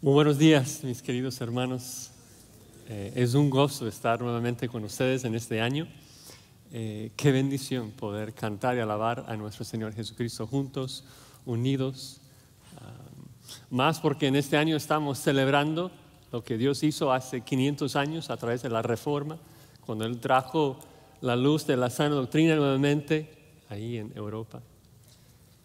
Muy buenos días, mis queridos hermanos. Eh, es un gozo estar nuevamente con ustedes en este año. Eh, qué bendición poder cantar y alabar a nuestro Señor Jesucristo juntos, unidos. Ah, más porque en este año estamos celebrando lo que Dios hizo hace 500 años a través de la Reforma, cuando Él trajo la luz de la sana doctrina nuevamente ahí en Europa.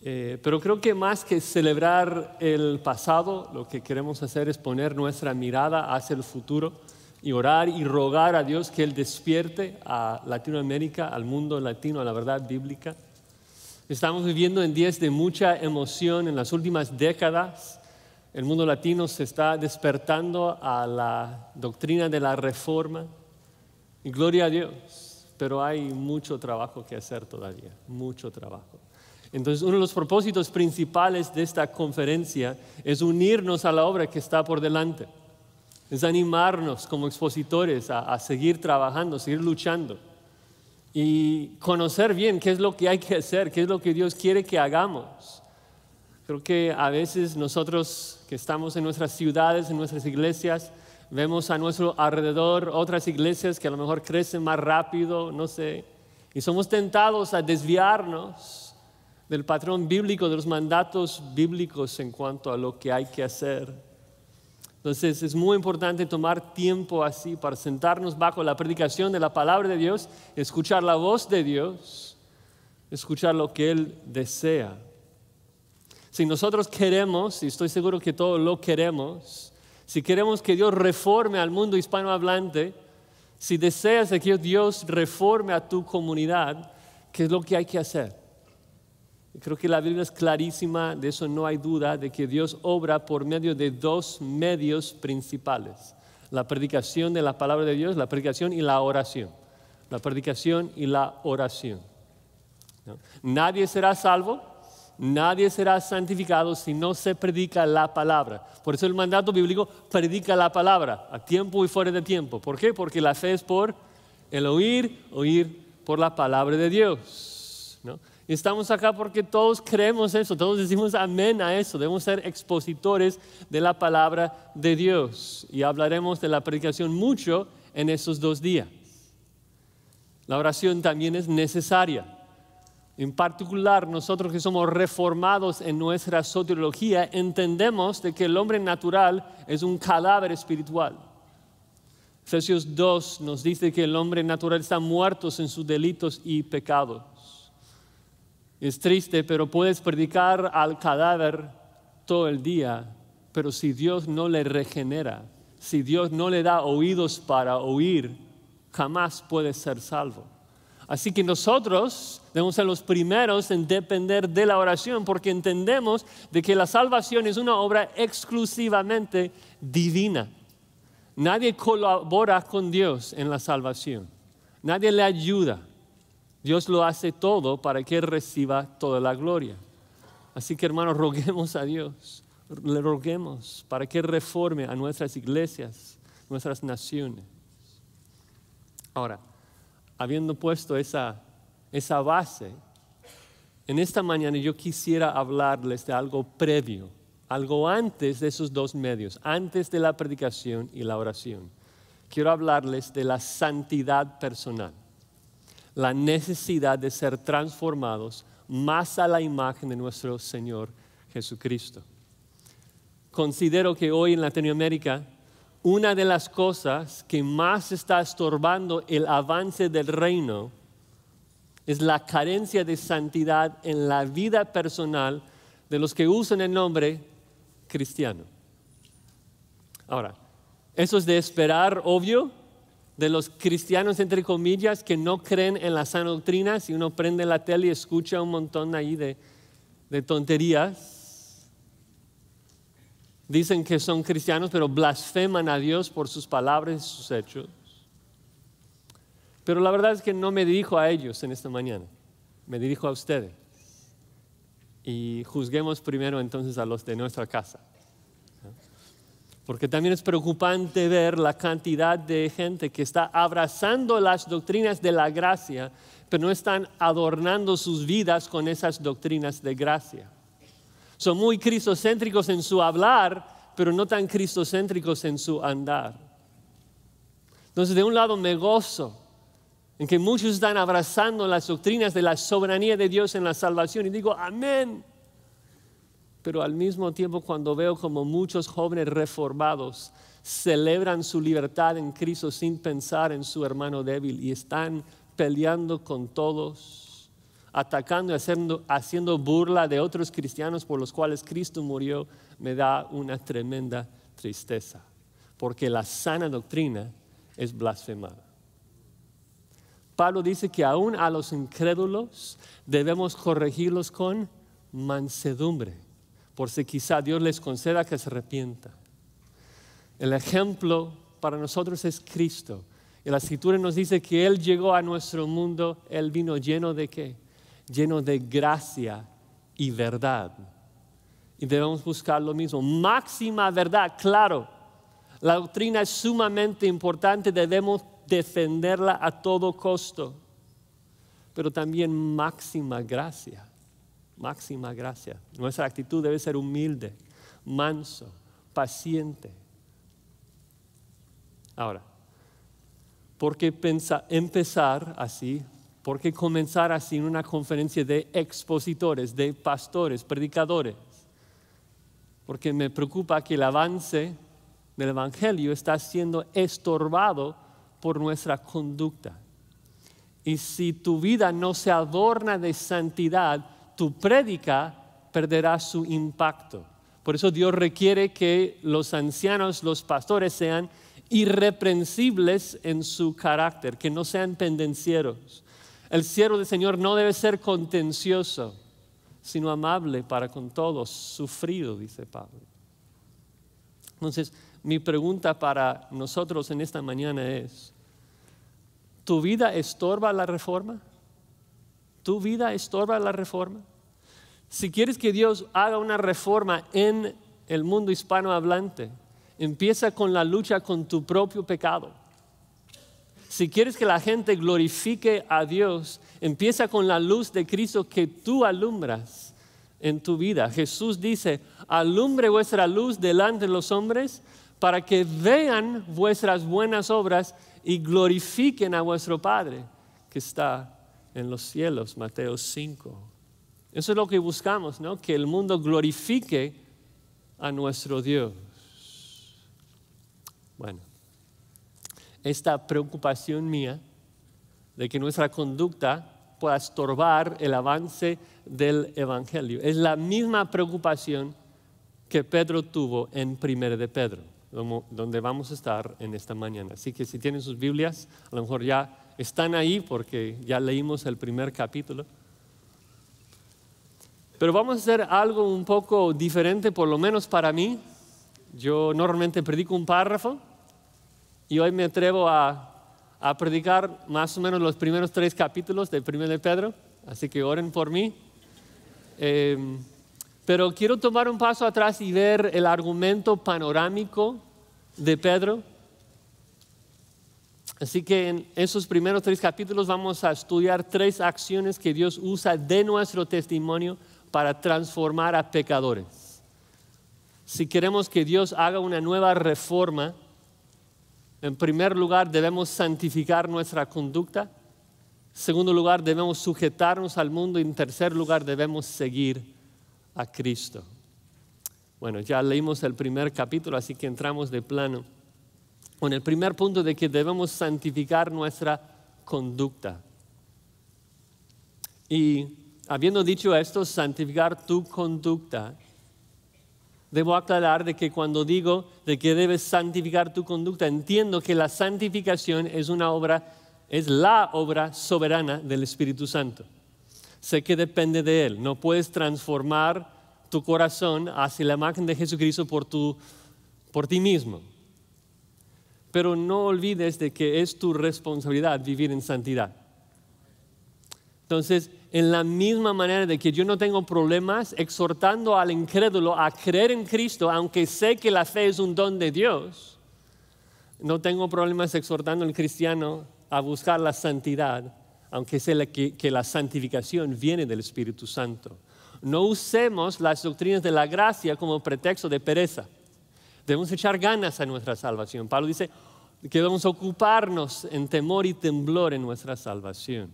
Eh, pero creo que más que celebrar el pasado, lo que queremos hacer es poner nuestra mirada hacia el futuro y orar y rogar a Dios que Él despierte a Latinoamérica, al mundo latino, a la verdad bíblica. Estamos viviendo en días de mucha emoción en las últimas décadas. El mundo latino se está despertando a la doctrina de la reforma. gloria a Dios, pero hay mucho trabajo que hacer todavía, mucho trabajo. Entonces, uno de los propósitos principales de esta conferencia es unirnos a la obra que está por delante. Es animarnos como expositores a, seguir trabajando, seguir luchando y conocer bien qué es lo que hay que hacer, qué es lo que Dios quiere que hagamos. Creo que a veces nosotros que estamos en nuestras ciudades, en nuestras iglesias, vemos a nuestro alrededor otras iglesias que a lo mejor crecen más rápido, no sé, y somos tentados a desviarnos del patrón bíblico, de los mandatos bíblicos en cuanto a lo que hay que hacer. Entonces es muy importante tomar tiempo así para sentarnos bajo la predicación de la palabra de Dios, escuchar la voz de Dios, escuchar lo que Él desea. Si nosotros queremos, y estoy seguro que todos lo queremos, si queremos que Dios reforme al mundo hispanohablante, si deseas que Dios reforme a tu comunidad, ¿qué es lo que hay que hacer? Creo que la Biblia es clarísima, de eso no hay duda, de que Dios obra por medio de dos medios principales. La predicación de la palabra de Dios, la predicación y la oración. La predicación y la oración. Nadie será salvo, nadie será santificado si no se predica la palabra. Por eso el mandato bíblico predica la palabra, a tiempo y fuera de tiempo. ¿Por qué? Porque la fe es por el oír, oír por la palabra de Dios. ¿no? estamos acá porque todos creemos eso, todos decimos amén a eso. Debemos ser expositores de la palabra de Dios. Y hablaremos de la predicación mucho en esos dos días. La oración también es necesaria. En particular, nosotros que somos reformados en nuestra sociología entendemos de que el hombre natural es un cadáver espiritual. Efesios 2 nos dice que el hombre natural está muerto en sus delitos y pecados. Es triste, pero puedes predicar al cadáver todo el día, pero si Dios no le regenera, si Dios no le da oídos para oír, jamás puede ser salvo. Así que nosotros debemos ser los primeros en depender de la oración porque entendemos de que la salvación es una obra exclusivamente divina. Nadie colabora con Dios en la salvación. Nadie le ayuda. Dios lo hace todo para que reciba toda la gloria. Así que hermanos, roguemos a Dios, le roguemos para que reforme a nuestras iglesias, nuestras naciones. Ahora, habiendo puesto esa base, en esta mañana yo quisiera hablarles de algo previo, algo antes de esos dos medios, antes de la predicación y la oración. Quiero hablarles de la santidad personal la necesidad de ser transformados más a la imagen de nuestro Señor Jesucristo. Considero que hoy en Latinoamérica una de las cosas que más está estorbando el avance del reino es la carencia de santidad en la vida personal de los que usan el nombre cristiano. Ahora, eso es de esperar, obvio, de los cristianos, entre comillas, que no creen en la sana doctrina. Si uno prende la tele y escucha un montón ahí de, de tonterías, dicen que son cristianos, pero blasfeman a Dios por sus palabras y sus hechos. Pero la verdad es que no me dirijo a ellos en esta mañana, me dirijo a ustedes. Y juzguemos primero entonces a los de nuestra casa. Porque también es preocupante ver la cantidad de gente que está abrazando las doctrinas de la gracia, pero no están adornando sus vidas con esas doctrinas de gracia. Son muy cristocéntricos en su hablar, pero no tan cristocéntricos en su andar. Entonces, de un lado me gozo en que muchos están abrazando las doctrinas de la soberanía de Dios en la salvación y digo, amén pero al mismo tiempo cuando veo como muchos jóvenes reformados celebran su libertad en Cristo sin pensar en su hermano débil y están peleando con todos, atacando y haciendo, burla de otros cristianos por los cuales Cristo murió, me da una tremenda tristeza, porque la sana doctrina es blasfemada. Pablo dice que aún a los incrédulos debemos corregirlos con mansedumbre por si quizá Dios les conceda que se arrepienta. El ejemplo para nosotros es Cristo. Y la escritura nos dice que Él llegó a nuestro mundo, Él vino lleno de qué? Lleno de gracia y verdad. Y debemos buscar lo mismo. Máxima verdad, claro. La doctrina es sumamente importante, debemos defenderla a todo costo, pero también máxima gracia máxima gracia. Nuestra actitud debe ser humilde, manso, paciente. Ahora, ¿por qué empezar así? ¿Por qué comenzar así en una conferencia de expositores, de pastores, predicadores? Porque me preocupa que el avance del Evangelio está siendo estorbado por nuestra conducta. Y si tu vida no se adorna de santidad, tu prédica perderá su impacto. Por eso Dios requiere que los ancianos, los pastores sean irreprensibles en su carácter, que no sean pendencieros. El siervo del Señor no debe ser contencioso, sino amable para con todos, sufrido, dice Pablo. Entonces, mi pregunta para nosotros en esta mañana es, ¿tu vida estorba la reforma? ¿Tu vida estorba la reforma? Si quieres que Dios haga una reforma en el mundo hispanohablante, empieza con la lucha con tu propio pecado. Si quieres que la gente glorifique a Dios, empieza con la luz de Cristo que tú alumbras en tu vida. Jesús dice, alumbre vuestra luz delante de los hombres para que vean vuestras buenas obras y glorifiquen a vuestro Padre que está en los cielos, Mateo 5. Eso es lo que buscamos, ¿no? Que el mundo glorifique a nuestro Dios. Bueno, esta preocupación mía de que nuestra conducta pueda estorbar el avance del Evangelio. Es la misma preocupación que Pedro tuvo en 1 de Pedro, donde vamos a estar en esta mañana. Así que si tienen sus Biblias, a lo mejor ya están ahí porque ya leímos el primer capítulo. Pero vamos a hacer algo un poco diferente, por lo menos para mí. Yo normalmente predico un párrafo y hoy me atrevo a, predicar más o menos los primeros tres capítulos del primer de Pedro, así que oren por mí. Em, pero quiero tomar un paso atrás y ver el argumento panorámico de Pedro Así que en esos primeros tres capítulos vamos a estudiar tres acciones que Dios usa de nuestro testimonio para transformar a pecadores. Si queremos que Dios haga una nueva reforma, en primer lugar debemos santificar nuestra conducta, en segundo lugar debemos sujetarnos al mundo y en tercer lugar debemos seguir a Cristo. Bueno, ya leímos el primer capítulo, así que entramos de plano con el primer punto de que debemos santificar nuestra conducta. Y habiendo dicho esto, santificar tu conducta, debo aclarar de que cuando digo de que debes santificar tu conducta, entiendo que la santificación es una obra, es la obra soberana del Espíritu Santo. Sé que depende de Él. No puedes transformar tu corazón hacia la imagen de Jesucristo por ti mismo pero no olvides de que es tu responsabilidad vivir en santidad. Entonces, en la misma manera de que yo no tengo problemas exhortando al incrédulo a creer en Cristo, aunque sé que la fe es un don de Dios, no tengo problemas exhortando al cristiano a buscar la santidad, aunque sé que, la santificación viene del Espíritu Santo. No usemos las doctrinas de la gracia como pretexto de pereza. Debemos echar ganas a nuestra salvación. Pablo dice que debemos ocuparnos en temor y temblor en nuestra salvación.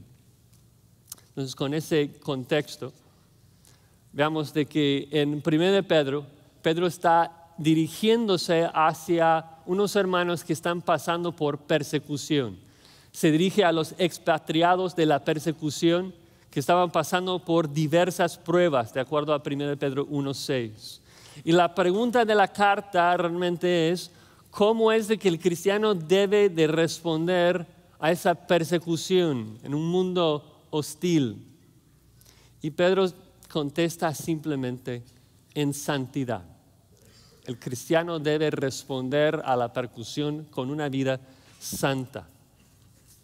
Entonces, con ese contexto, veamos de que en 1 de Pedro, Pedro está dirigiéndose hacia unos hermanos que están pasando por persecución. Se dirige a los expatriados de la persecución que estaban pasando por diversas pruebas, de acuerdo a 1 Pedro 1.6. Y la pregunta de la carta realmente es, ¿cómo es de que el cristiano debe de responder a esa persecución en un mundo hostil? Y Pedro contesta simplemente en santidad. El cristiano debe responder a la persecución con una vida santa.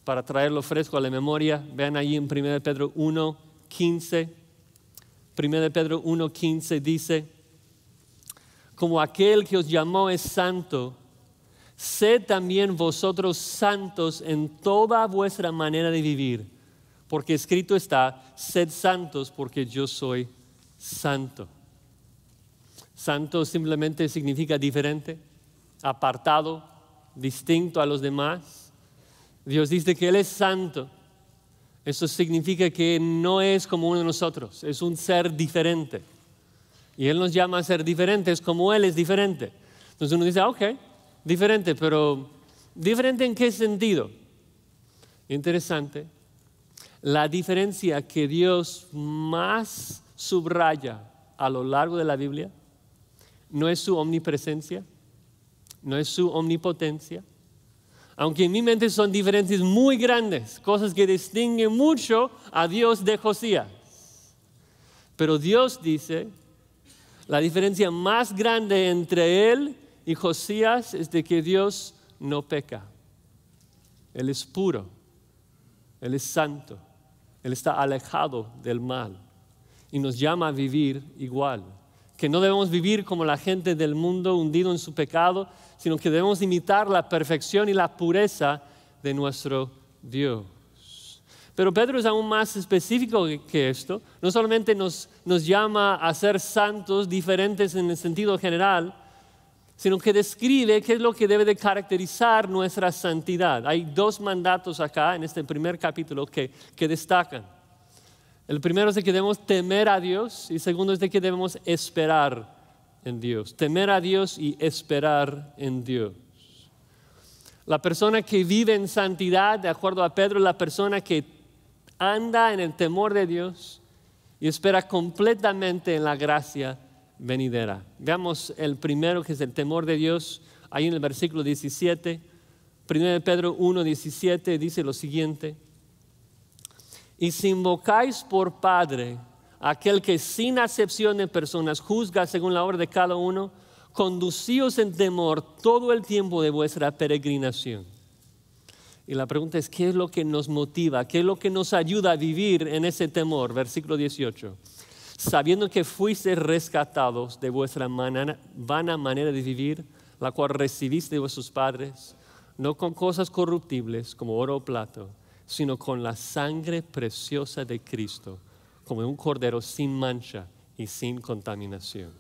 Para traerlo fresco a la memoria, vean allí en 1 Pedro 1, 15. 1 Pedro 1, 15 dice, como aquel que os llamó es santo, sed también vosotros santos en toda vuestra manera de vivir, porque escrito está, sed santos porque yo soy santo. Santo simplemente significa diferente, apartado, distinto a los demás. Dios dice que Él es santo. Eso significa que no es como uno de nosotros, es un ser diferente y Él nos llama a ser diferentes como Él es diferente. Entonces uno dice, ah, ok, diferente, pero diferente en qué sentido? Interesante. La diferencia que Dios más subraya a lo largo de la Biblia no es su omnipresencia, no es su omnipotencia. Aunque en mi mente son diferencias muy grandes, cosas que distinguen mucho a Dios de Josías. Pero Dios dice la diferencia más grande entre él y Josías es de que Dios no peca. Él es puro, Él es santo, Él está alejado del mal y nos llama a vivir igual. Que no debemos vivir como la gente del mundo hundido en su pecado, sino que debemos imitar la perfección y la pureza de nuestro Dios. Pero Pedro es aún más específico que esto. No solamente nos, nos llama a ser santos diferentes en el sentido general, sino que describe qué es lo que debe de caracterizar nuestra santidad. Hay dos mandatos acá en este primer capítulo que, que destacan. El primero es de que debemos temer a Dios y el segundo es de que debemos esperar en Dios. Temer a Dios y esperar en Dios. La persona que vive en santidad, de acuerdo a Pedro, la persona que anda en el temor de Dios y espera completamente en la gracia venidera. Veamos el primero que es el temor de Dios, ahí en el versículo 17. 1 Pedro 1, 17 dice lo siguiente. Y si invocáis por Padre aquel que sin acepción de personas juzga según la obra de cada uno, conducíos en temor todo el tiempo de vuestra peregrinación y la pregunta es, ¿qué es lo que nos motiva? ¿Qué es lo que nos ayuda a vivir en ese temor? Versículo 18. Sabiendo que fuiste rescatados de vuestra vana manera de vivir, la cual recibiste de vuestros padres, no con cosas corruptibles como oro o plato, sino con la sangre preciosa de Cristo, como un cordero sin mancha y sin contaminación.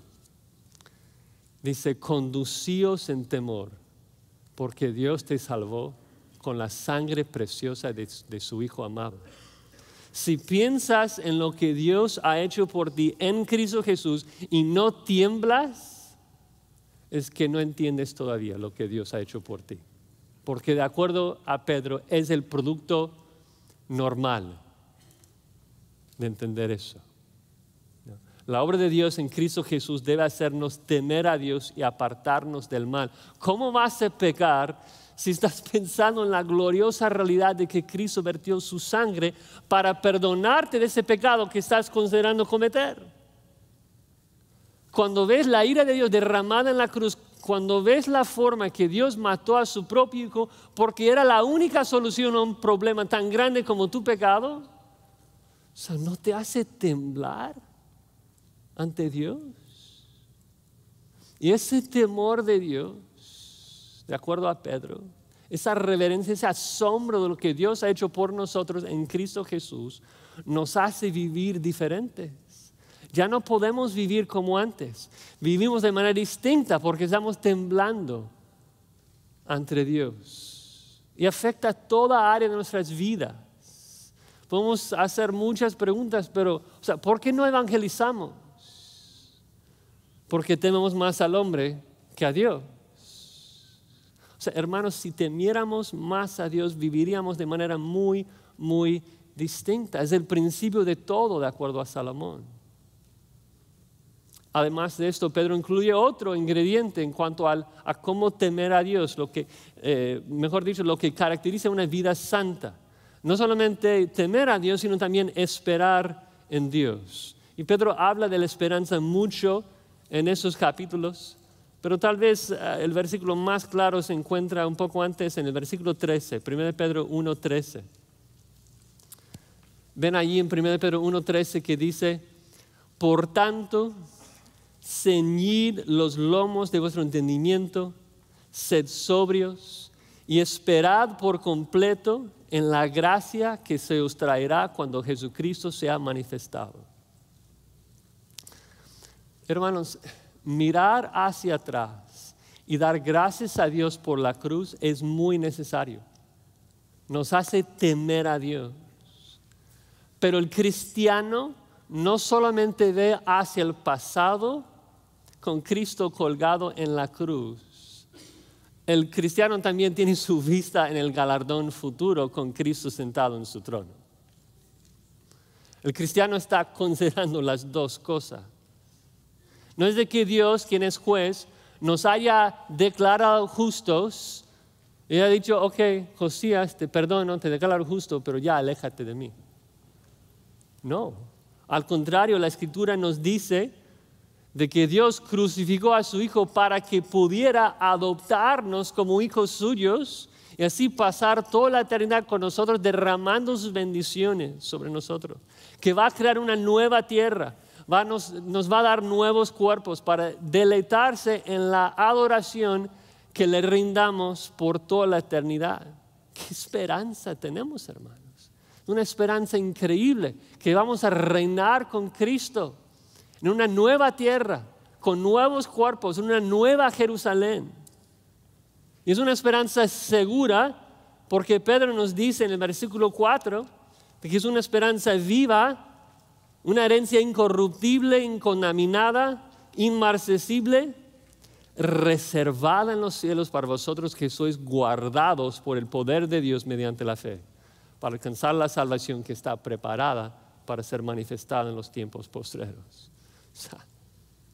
Dice, conducíos en temor, porque Dios te salvó con la sangre preciosa de, su Hijo amado. Si piensas en lo que Dios ha hecho por ti en Cristo Jesús y no tiemblas, es que no entiendes todavía lo que Dios ha hecho por ti. Porque de acuerdo a Pedro es el producto normal de entender eso. La obra de Dios en Cristo Jesús debe hacernos temer a Dios y apartarnos del mal. ¿Cómo vas a pecar si estás pensando en la gloriosa realidad de que Cristo vertió su sangre para perdonarte de ese pecado que estás considerando cometer. Cuando ves la ira de Dios derramada en la cruz, cuando ves la forma que Dios mató a su propio hijo porque era la única solución a un problema tan grande como tu pecado, o sea, ¿no te hace temblar ante Dios? Y ese temor de Dios de acuerdo a Pedro, esa reverencia, ese asombro de lo que Dios ha hecho por nosotros en Cristo Jesús, nos hace vivir diferentes. Ya no podemos vivir como antes. Vivimos de manera distinta porque estamos temblando ante Dios. Y afecta toda área de nuestras vidas. Podemos hacer muchas preguntas, pero, o sea, ¿por qué no evangelizamos? Porque tememos más al hombre que a Dios hermanos, si temiéramos más a Dios, viviríamos de manera muy, muy distinta. Es el principio de todo, de acuerdo a Salomón. Además de esto, Pedro incluye otro ingrediente en cuanto a cómo temer a Dios, lo que, eh, mejor dicho, lo que caracteriza una vida santa. No solamente temer a Dios, sino también esperar en Dios. Y Pedro habla de la esperanza mucho en esos capítulos. Pero tal vez eh, el versículo más claro se encuentra un poco antes en el versículo 13, 1 Pedro 1.13. Ven allí en 1 Pedro 1.13 que dice, por tanto, ceñid los lomos de vuestro entendimiento, sed sobrios y esperad por completo en la gracia que se os traerá cuando Jesucristo sea manifestado. Hermanos, mirar hacia atrás y dar gracias a Dios por la cruz es muy necesario. Nos hace temer a Dios. Pero el cristiano no solamente ve hacia el pasado con Cristo colgado en la cruz. El cristiano también tiene su vista en el galardón futuro con Cristo sentado en su trono. El cristiano está considerando las dos cosas. No es de que Dios, quien es juez, nos haya declarado justos y ha dicho, ok, Josías, te perdono, te declaro justo, pero ya aléjate de mí. No, al contrario, la escritura nos dice de que Dios crucificó a su Hijo para que pudiera adoptarnos como hijos suyos y así pasar toda la eternidad con nosotros derramando sus bendiciones sobre nosotros, que va a crear una nueva tierra nos, va a dar nuevos cuerpos para deleitarse en la adoración que le rindamos por toda la eternidad. ¿Qué esperanza tenemos, hermanos? Una esperanza increíble, que vamos a reinar con Cristo en una nueva tierra, con nuevos cuerpos, en una nueva Jerusalén. Y es una esperanza segura porque Pedro nos dice en el versículo 4 que es una esperanza viva una herencia incorruptible, incontaminada, inmarcesible, reservada en los cielos para vosotros que sois guardados por el poder de Dios mediante la fe, para alcanzar la salvación que está preparada para ser manifestada en los tiempos postreros. O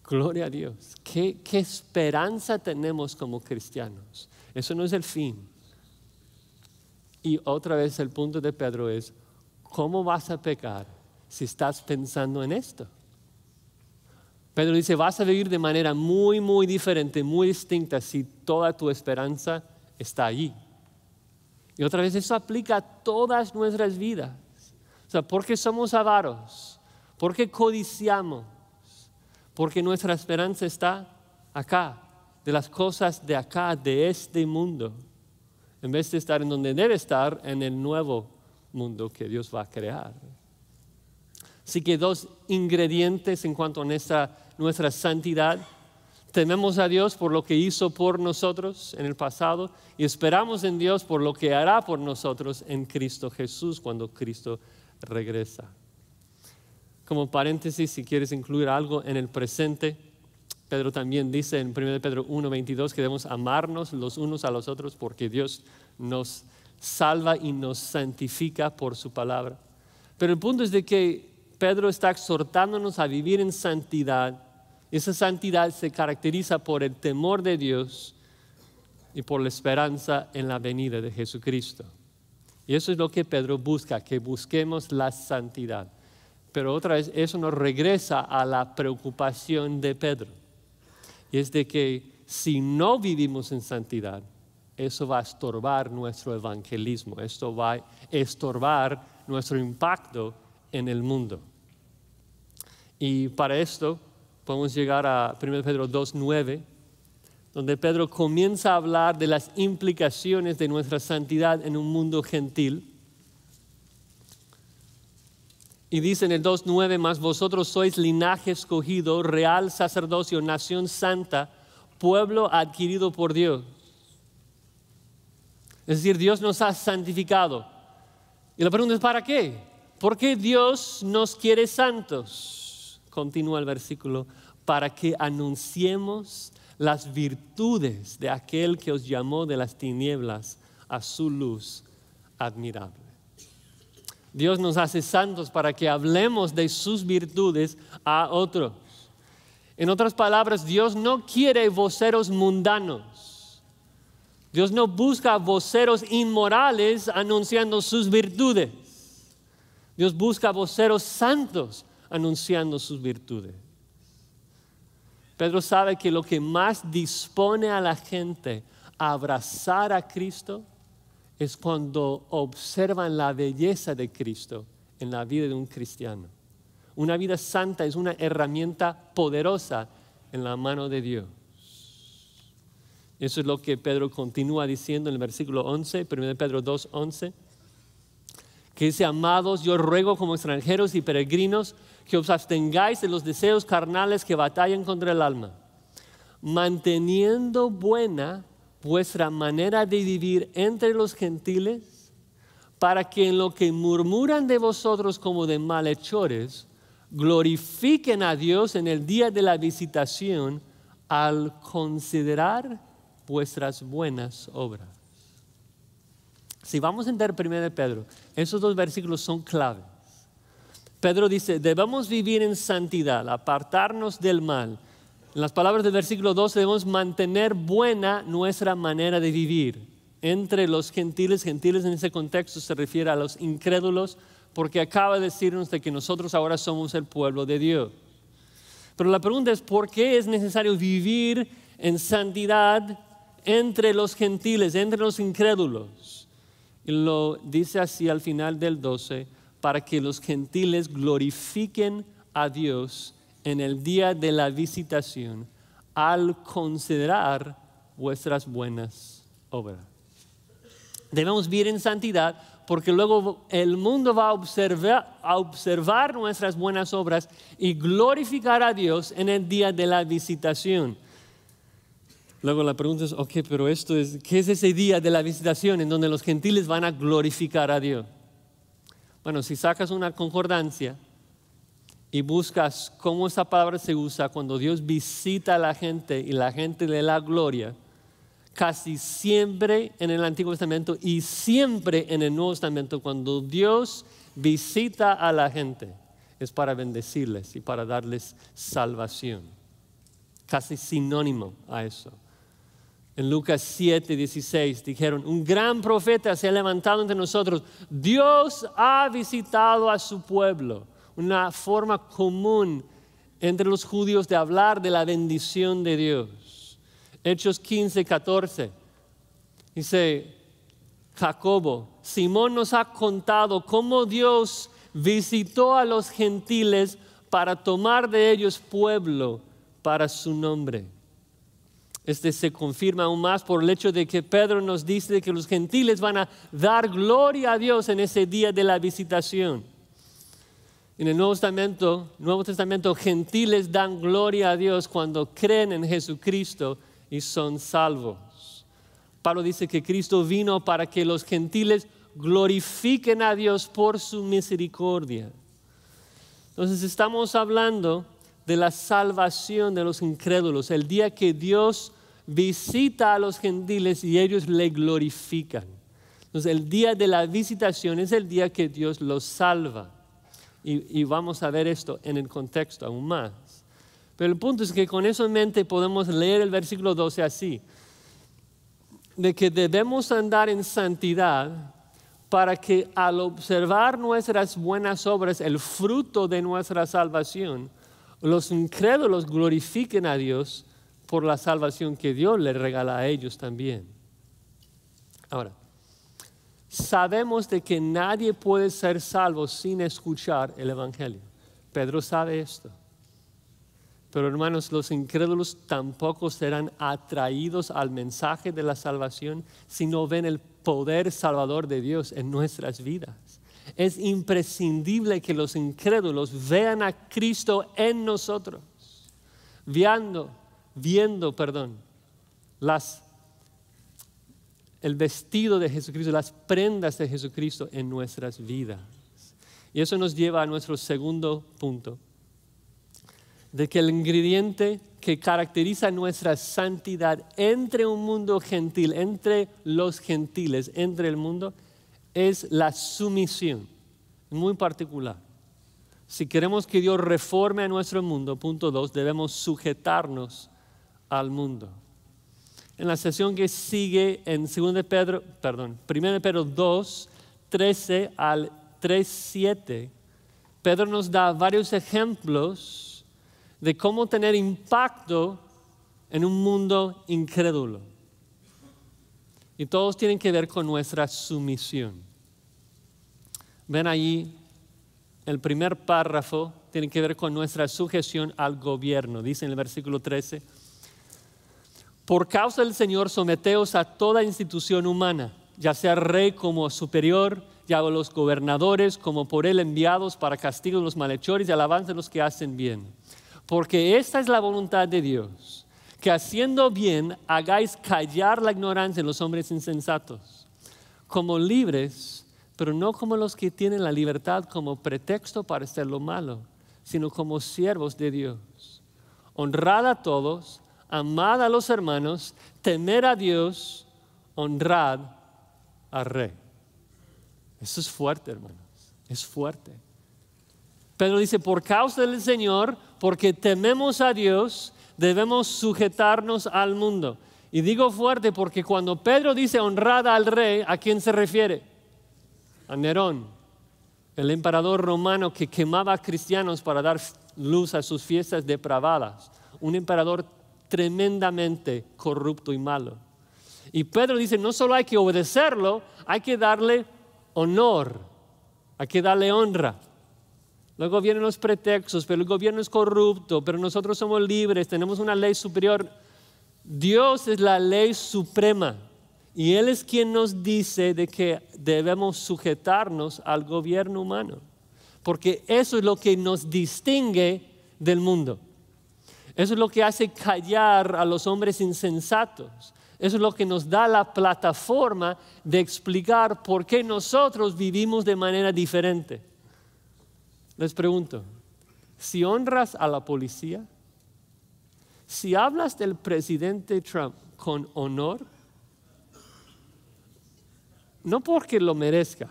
gloria a Dios. ¿Qué, ¿Qué esperanza tenemos como cristianos? Eso no es el fin. Y otra vez el punto de Pedro es, ¿cómo vas a pecar? si estás pensando en esto. Pedro dice, vas a vivir de manera muy, muy diferente, muy distinta si toda tu esperanza está allí. Y otra vez, eso aplica a todas nuestras vidas. O sea, porque somos avaros, porque codiciamos, porque nuestra esperanza está acá, de las cosas de acá, de este mundo, en vez de estar en donde debe estar, en el nuevo mundo que Dios va a crear. Así que dos ingredientes en cuanto a nuestra, santidad. Tememos a Dios por lo que hizo por nosotros en el pasado y esperamos en Dios por lo que hará por nosotros en Cristo Jesús cuando Cristo regresa. Como paréntesis, si quieres incluir algo en el presente, Pedro también dice en 1 Pedro 1, 22 que debemos amarnos los unos a los otros porque Dios nos salva y nos santifica por su palabra. Pero el punto es de que Pedro está exhortándonos a vivir en santidad. Esa santidad se caracteriza por el temor de Dios y por la esperanza en la venida de Jesucristo. Y eso es lo que Pedro busca, que busquemos la santidad. Pero otra vez, eso nos regresa a la preocupación de Pedro. Y es de que si no vivimos en santidad, eso va a estorbar nuestro evangelismo, esto va a estorbar nuestro impacto en el mundo. Y para esto podemos llegar a 1 Pedro 2.9, donde Pedro comienza a hablar de las implicaciones de nuestra santidad en un mundo gentil. Y dice en el 2.9, más vosotros sois linaje escogido, real sacerdocio, nación santa, pueblo adquirido por Dios. Es decir, Dios nos ha santificado. Y la pregunta es, ¿para qué? ¿Por qué Dios nos quiere santos? continúa el versículo, para que anunciemos las virtudes de aquel que os llamó de las tinieblas a su luz admirable. Dios nos hace santos para que hablemos de sus virtudes a otros. En otras palabras, Dios no quiere voceros mundanos. Dios no busca voceros inmorales anunciando sus virtudes. Dios busca voceros santos anunciando sus virtudes. Pedro sabe que lo que más dispone a la gente a abrazar a Cristo es cuando observan la belleza de Cristo en la vida de un cristiano. Una vida santa es una herramienta poderosa en la mano de Dios. Eso es lo que Pedro continúa diciendo en el versículo 11, 1 Pedro 2, 11, que dice, amados, yo ruego como extranjeros y peregrinos que os abstengáis de los deseos carnales que batallan contra el alma, manteniendo buena vuestra manera de vivir entre los gentiles, para que en lo que murmuran de vosotros como de malhechores, glorifiquen a Dios en el día de la visitación al considerar vuestras buenas obras. Si vamos a entender primero de Pedro, esos dos versículos son clave. Pedro dice, debemos vivir en santidad, apartarnos del mal. En las palabras del versículo 12 debemos mantener buena nuestra manera de vivir. Entre los gentiles, gentiles en ese contexto se refiere a los incrédulos, porque acaba de decirnos de que nosotros ahora somos el pueblo de Dios. Pero la pregunta es, ¿por qué es necesario vivir en santidad entre los gentiles, entre los incrédulos? Y lo dice así al final del 12 para que los gentiles glorifiquen a Dios en el día de la visitación al considerar vuestras buenas obras. Debemos vivir en santidad porque luego el mundo va a observar, a observar, nuestras buenas obras y glorificar a Dios en el día de la visitación. Luego la pregunta es, ok, pero esto es, ¿qué es ese día de la visitación en donde los gentiles van a glorificar a Dios? Bueno, si sacas una concordancia y buscas cómo esa palabra se usa cuando Dios visita a la gente y la gente le da gloria, casi siempre en el Antiguo Testamento y siempre en el Nuevo Testamento, cuando Dios visita a la gente, es para bendecirles y para darles salvación. Casi sinónimo a eso. En Lucas 7, 16 dijeron, un gran profeta se ha levantado entre nosotros. Dios ha visitado a su pueblo. Una forma común entre los judíos de hablar de la bendición de Dios. Hechos 15, 14. Dice Jacobo, Simón nos ha contado cómo Dios visitó a los gentiles para tomar de ellos pueblo para su nombre. Este se confirma aún más por el hecho de que Pedro nos dice que los gentiles van a dar gloria a Dios en ese día de la visitación. En el Nuevo Testamento, Nuevo Testamento, gentiles dan gloria a Dios cuando creen en Jesucristo y son salvos. Pablo dice que Cristo vino para que los gentiles glorifiquen a Dios por su misericordia. Entonces estamos hablando de la salvación de los incrédulos, el día que Dios visita a los gentiles y ellos le glorifican. Entonces el día de la visitación es el día que Dios los salva. Y, vamos a ver esto en el contexto aún más. Pero el punto es que con eso en mente podemos leer el versículo 12 así, de que debemos andar en santidad para que al observar nuestras buenas obras, el fruto de nuestra salvación, los incrédulos glorifiquen a Dios por la salvación que Dios le regala a ellos también. Ahora, sabemos de que nadie puede ser salvo sin escuchar el Evangelio. Pedro sabe esto. Pero hermanos, los incrédulos tampoco serán atraídos al mensaje de la salvación si no ven el poder salvador de Dios en nuestras vidas es imprescindible que los incrédulos vean a Cristo en nosotros, viendo, viendo, perdón, las, el vestido de Jesucristo, las prendas de Jesucristo en nuestras vidas. Y eso nos lleva a nuestro segundo punto, de que el ingrediente que caracteriza nuestra santidad entre un mundo gentil, entre los gentiles, entre el mundo, es la sumisión, muy particular. Si queremos que Dios reforme a nuestro mundo, punto dos, debemos sujetarnos al mundo. En la sesión que sigue en segundo de Pedro, perdón, primero de Pedro 2, 13 al 3, 7, Pedro nos da varios ejemplos de cómo tener impacto en un mundo incrédulo. Y todos tienen que ver con nuestra sumisión. Ven ahí, el primer párrafo tiene que ver con nuestra sujeción al gobierno, dice en el versículo 13. Por causa del Señor, someteos a toda institución humana, ya sea rey como superior, ya los gobernadores como por él enviados para castigo de los malhechores y alabanza de los que hacen bien. Porque esta es la voluntad de Dios que haciendo bien hagáis callar la ignorancia en los hombres insensatos, como libres, pero no como los que tienen la libertad como pretexto para hacer lo malo, sino como siervos de Dios. Honrad a todos, amad a los hermanos, temer a Dios, honrad al rey. Eso es fuerte, hermanos, es fuerte. Pedro dice, por causa del Señor, porque tememos a Dios, debemos sujetarnos al mundo. Y digo fuerte porque cuando Pedro dice honrada al rey, ¿a quién se refiere? A Nerón, el emperador romano que quemaba a cristianos para dar luz a sus fiestas depravadas. Un emperador tremendamente corrupto y malo. Y Pedro dice, no solo hay que obedecerlo, hay que darle honor, hay que darle honra. Luego vienen los pretextos, pero el gobierno es corrupto, pero nosotros somos libres, tenemos una ley superior. Dios es la ley suprema y Él es quien nos dice de que debemos sujetarnos al gobierno humano, porque eso es lo que nos distingue del mundo. Eso es lo que hace callar a los hombres insensatos. Eso es lo que nos da la plataforma de explicar por qué nosotros vivimos de manera diferente. Les pregunto, si honras a la policía, si hablas del presidente Trump con honor, no porque lo merezca,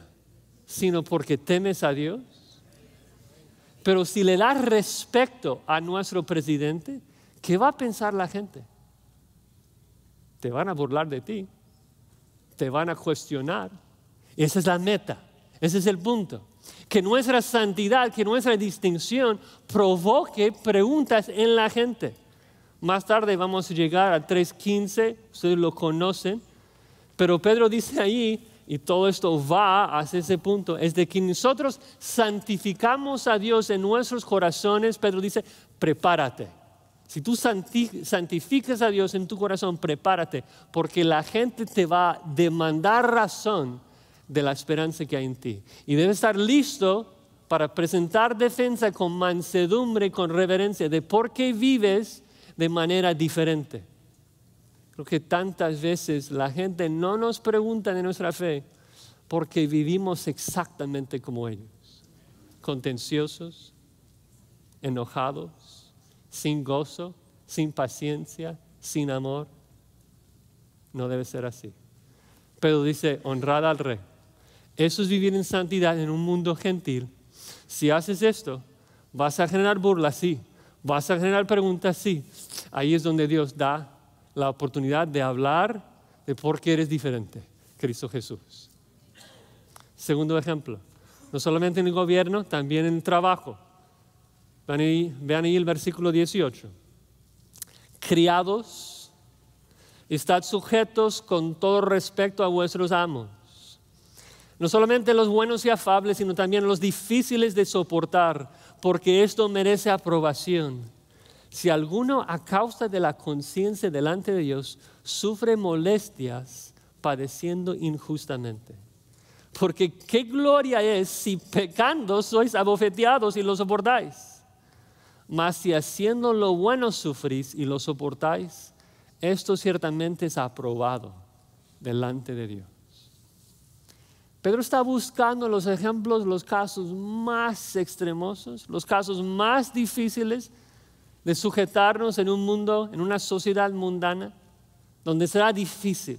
sino porque temes a Dios, pero si le das respeto a nuestro presidente, ¿qué va a pensar la gente? Te van a burlar de ti, te van a cuestionar. Esa es la meta, ese es el punto. Que nuestra santidad, que nuestra distinción provoque preguntas en la gente. Más tarde vamos a llegar a 3.15, ustedes lo conocen, pero Pedro dice ahí, y todo esto va hacia ese punto, es de que nosotros santificamos a Dios en nuestros corazones, Pedro dice, prepárate. Si tú santificas a Dios en tu corazón, prepárate, porque la gente te va a demandar razón de la esperanza que hay en ti. Y debes estar listo para presentar defensa con mansedumbre, con reverencia, de por qué vives de manera diferente. Creo que tantas veces la gente no nos pregunta de nuestra fe porque vivimos exactamente como ellos, contenciosos, enojados, sin gozo, sin paciencia, sin amor. No debe ser así. Pero dice, honrada al rey eso es vivir en santidad en un mundo gentil. Si haces esto, vas a generar burlas, sí. Vas a generar preguntas, sí. Ahí es donde Dios da la oportunidad de hablar de por qué eres diferente, Cristo Jesús. Segundo ejemplo, no solamente en el gobierno, también en el trabajo. Vean ahí, el versículo 18. Criados, estad sujetos con todo respeto a vuestros amos no solamente los buenos y afables, sino también los difíciles de soportar, porque esto merece aprobación. Si alguno a causa de la conciencia delante de Dios sufre molestias padeciendo injustamente. Porque qué gloria es si pecando sois abofeteados y lo soportáis. Mas si haciendo lo bueno sufrís y lo soportáis, esto ciertamente es aprobado delante de Dios. Pedro está buscando los ejemplos, los casos más extremosos, los casos más difíciles de sujetarnos en un mundo, en una sociedad mundana, donde será difícil.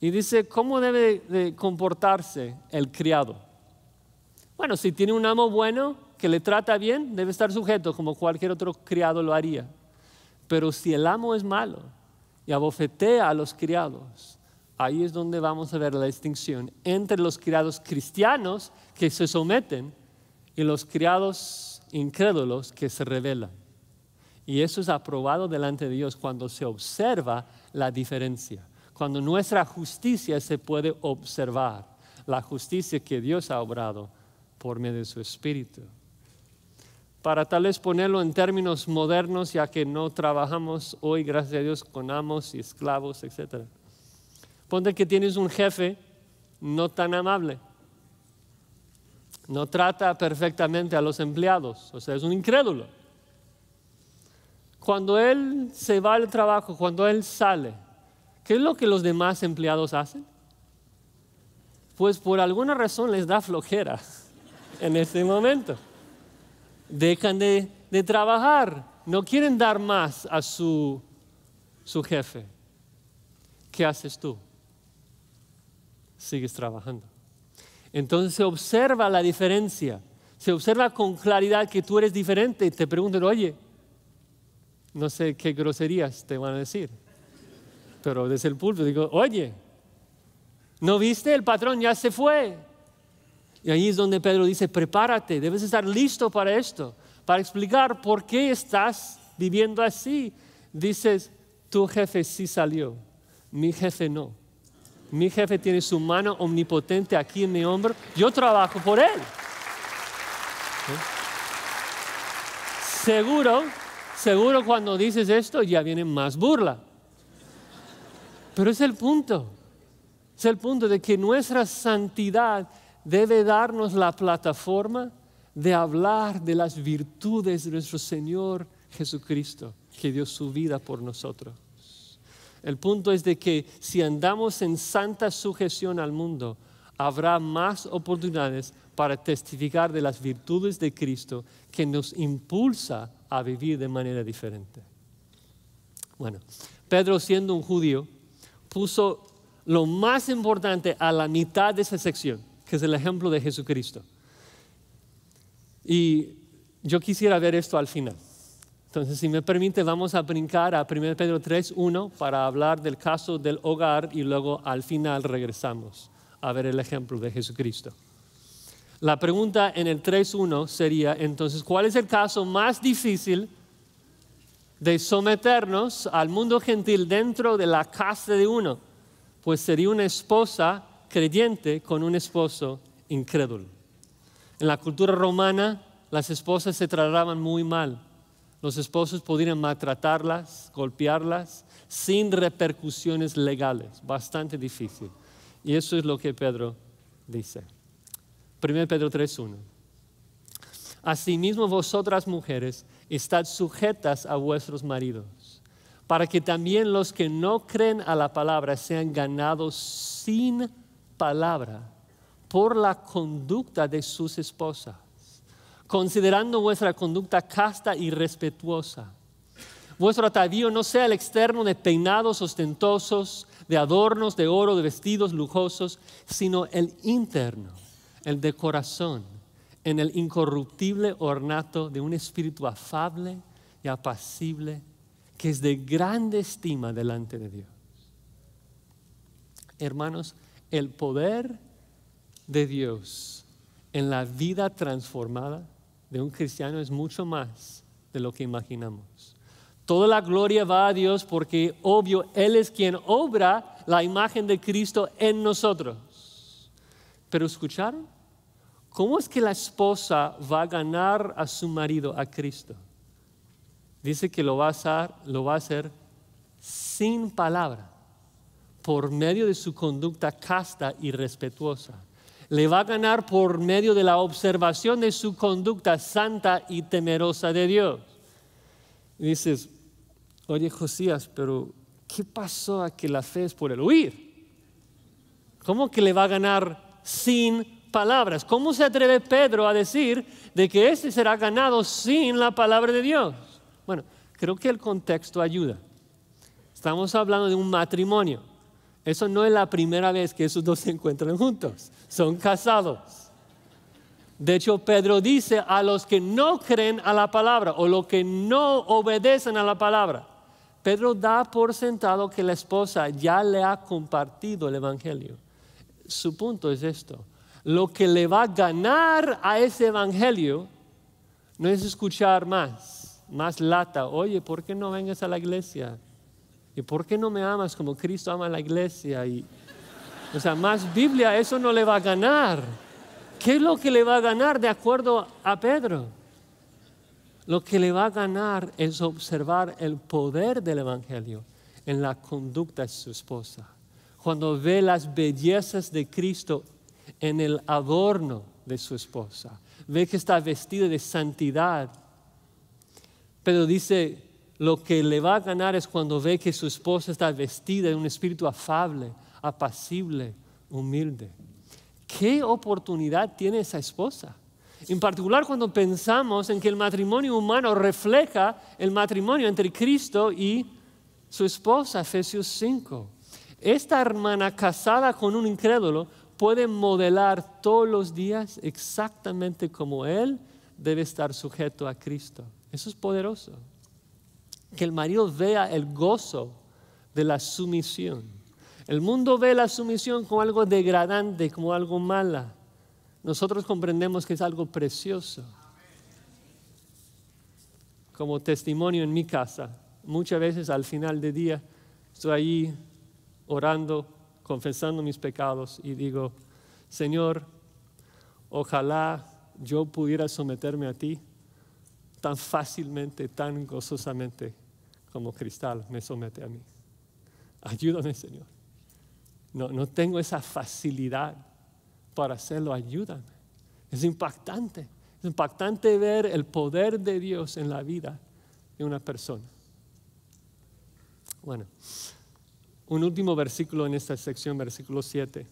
Y dice, ¿cómo debe de comportarse el criado? Bueno, si tiene un amo bueno que le trata bien, debe estar sujeto como cualquier otro criado lo haría. Pero si el amo es malo y abofetea a los criados, ahí es donde vamos a ver la distinción entre los criados cristianos que se someten y los criados incrédulos que se rebelan. Y eso es aprobado delante de Dios cuando se observa la diferencia, cuando nuestra justicia se puede observar, la justicia que Dios ha obrado por medio de su Espíritu. Para tal vez ponerlo en términos modernos, ya que no trabajamos hoy, gracias a Dios, con amos y esclavos, etcétera Ponte que tienes un jefe no tan amable. No trata perfectamente a los empleados, o sea, es un incrédulo. Cuando él se va al trabajo, cuando él sale, ¿qué es lo que los demás empleados hacen? Pues por alguna razón les da flojera en este momento. Dejan de, trabajar, no quieren dar más a su jefe. ¿Qué haces tú? sigues trabajando. Entonces se observa la diferencia, se observa con claridad que tú eres diferente y te preguntan, oye, no sé qué groserías te van a decir, pero desde el pulpo digo, oye, ¿no viste? El patrón ya se fue. Y ahí es donde Pedro dice, prepárate, debes estar listo para esto, para explicar por qué estás viviendo así. Dices, tu jefe sí salió, mi jefe no. Mi jefe tiene su mano omnipotente aquí en mi hombro. Yo trabajo por él. Seguro, seguro cuando dices esto ya viene más burla. Pero es el punto. Es el punto de que nuestra santidad debe darnos la plataforma de hablar de las virtudes de nuestro Señor Jesucristo, que dio su vida por nosotros. El punto es de que si andamos en santa sujeción al mundo, habrá más oportunidades para testificar de las virtudes de Cristo que nos impulsa a vivir de manera diferente. Bueno, Pedro siendo un judío, puso lo más importante a la mitad de esa sección, que es el ejemplo de Jesucristo. Y yo quisiera ver esto al final. Entonces, si me permite, vamos a brincar a 1 Pedro 3.1 para hablar del caso del hogar y luego al final regresamos a ver el ejemplo de Jesucristo. La pregunta en el 3.1 sería entonces, ¿cuál es el caso más difícil de someternos al mundo gentil dentro de la casa de uno? Pues sería una esposa creyente con un esposo incrédulo. En la cultura romana las esposas se trataban muy mal los esposos podrían maltratarlas, golpearlas, sin repercusiones legales. Bastante difícil. Y eso es lo que Pedro dice. 1 Pedro 3.1. Asimismo vosotras mujeres, estad sujetas a vuestros maridos, para que también los que no creen a la palabra sean ganados sin palabra por la conducta de sus esposas considerando vuestra conducta casta y respetuosa. Vuestro atavío no sea el externo de peinados ostentosos, de adornos de oro, de vestidos lujosos, sino el interno, el de corazón, en el incorruptible ornato de un espíritu afable y apacible, que es de grande estima delante de Dios. Hermanos, el poder de Dios en la vida transformada un cristiano es mucho más de lo que imaginamos. Toda la gloria va a Dios porque obvio Él es quien obra la imagen de Cristo en nosotros. Pero escucharon, ¿cómo es que la esposa va a ganar a su marido, a Cristo? Dice que lo va a hacer, lo va a hacer sin palabra, por medio de su conducta casta y respetuosa le va a ganar por medio de la observación de su conducta santa y temerosa de Dios. dices, oye Josías, pero ¿qué pasó a que la fe es por el huir? ¿Cómo que le va a ganar sin palabras? ¿Cómo se atreve Pedro a decir de que ese será ganado sin la palabra de Dios? Bueno, creo que el contexto ayuda. Estamos hablando de un matrimonio eso no es la primera vez que esos dos se encuentran juntos, son casados. De hecho, Pedro dice a los que no creen a la palabra o los que no obedecen a la palabra. Pedro da por sentado que la esposa ya le ha compartido el Evangelio. Su punto es esto. Lo que le va a ganar a ese Evangelio no es escuchar más, más lata. Oye, ¿por qué no vengas a la iglesia? ¿Y por qué no me amas como Cristo ama a la iglesia? Y, o sea, más Biblia eso no le va a ganar. ¿Qué es lo que le va a ganar de acuerdo a Pedro? Lo que le va a ganar es observar el poder del Evangelio en la conducta de su esposa. Cuando ve las bellezas de Cristo en el adorno de su esposa, ve que está vestida de santidad. Pero dice, lo que le va a ganar es cuando ve que su esposa está vestida de un espíritu afable, apacible, humilde. ¿Qué oportunidad tiene esa esposa? En particular cuando pensamos en que el matrimonio humano refleja el matrimonio entre Cristo y su esposa, Efesios 5. Esta hermana casada con un incrédulo puede modelar todos los días exactamente como él debe estar sujeto a Cristo. Eso es poderoso que el marido vea el gozo de la sumisión. El mundo ve la sumisión como algo degradante, como algo mala. Nosotros comprendemos que es algo precioso. Como testimonio en mi casa, muchas veces al final de día estoy allí orando, confesando mis pecados y digo, Señor, ojalá yo pudiera someterme a ti tan fácilmente, tan gozosamente como cristal me somete a mí. Ayúdame, Señor. No, no tengo esa facilidad para hacerlo, ayúdame. Es impactante. Es impactante ver el poder de Dios en la vida de una persona. Bueno, un último versículo en esta sección, versículo 7.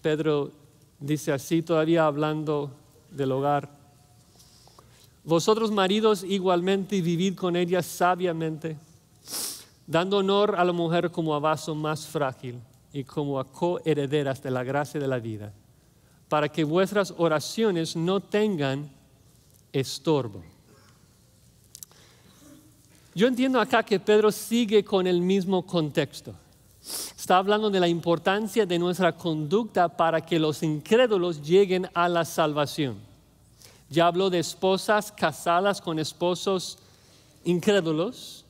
Pedro dice así, todavía hablando del hogar, vosotros maridos igualmente vivid con ella sabiamente, dando honor a la mujer como a vaso más frágil y como a coherederas de la gracia de la vida, para que vuestras oraciones no tengan estorbo. Yo entiendo acá que Pedro sigue con el mismo contexto. Está hablando de la importancia de nuestra conducta para que los incrédulos lleguen a la salvación. Ya hablo de esposas casadas con esposos incrédulos.